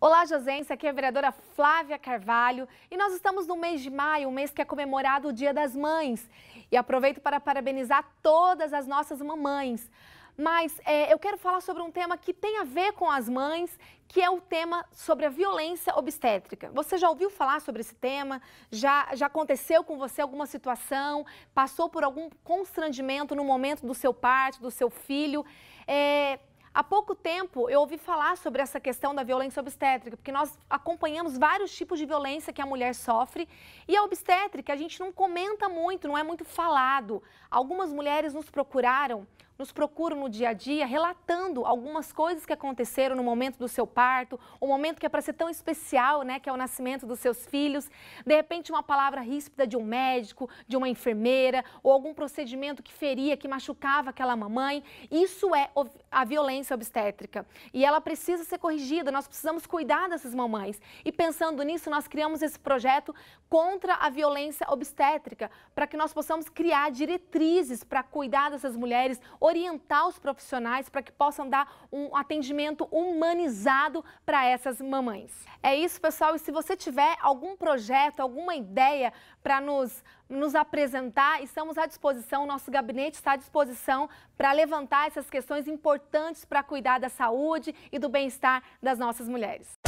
Olá, Josência, aqui é a vereadora Flávia Carvalho e nós estamos no mês de maio, um mês que é comemorado o Dia das Mães. E aproveito para parabenizar todas as nossas mamães. Mas é, eu quero falar sobre um tema que tem a ver com as mães, que é o tema sobre a violência obstétrica. Você já ouviu falar sobre esse tema? Já, já aconteceu com você alguma situação? Passou por algum constrangimento no momento do seu parto, do seu filho? É, Há pouco tempo eu ouvi falar sobre essa questão da violência obstétrica, porque nós acompanhamos vários tipos de violência que a mulher sofre e a obstétrica a gente não comenta muito, não é muito falado. Algumas mulheres nos procuraram nos procuram no dia a dia relatando algumas coisas que aconteceram no momento do seu parto, um momento que é para ser tão especial, né, que é o nascimento dos seus filhos. De repente, uma palavra ríspida de um médico, de uma enfermeira, ou algum procedimento que feria, que machucava aquela mamãe. Isso é a violência obstétrica e ela precisa ser corrigida. Nós precisamos cuidar dessas mamães. E pensando nisso, nós criamos esse projeto contra a violência obstétrica para que nós possamos criar diretrizes para cuidar dessas mulheres orientar os profissionais para que possam dar um atendimento humanizado para essas mamães. É isso, pessoal. E se você tiver algum projeto, alguma ideia para nos nos apresentar, estamos à disposição, nosso gabinete está à disposição para levantar essas questões importantes para cuidar da saúde e do bem-estar das nossas mulheres.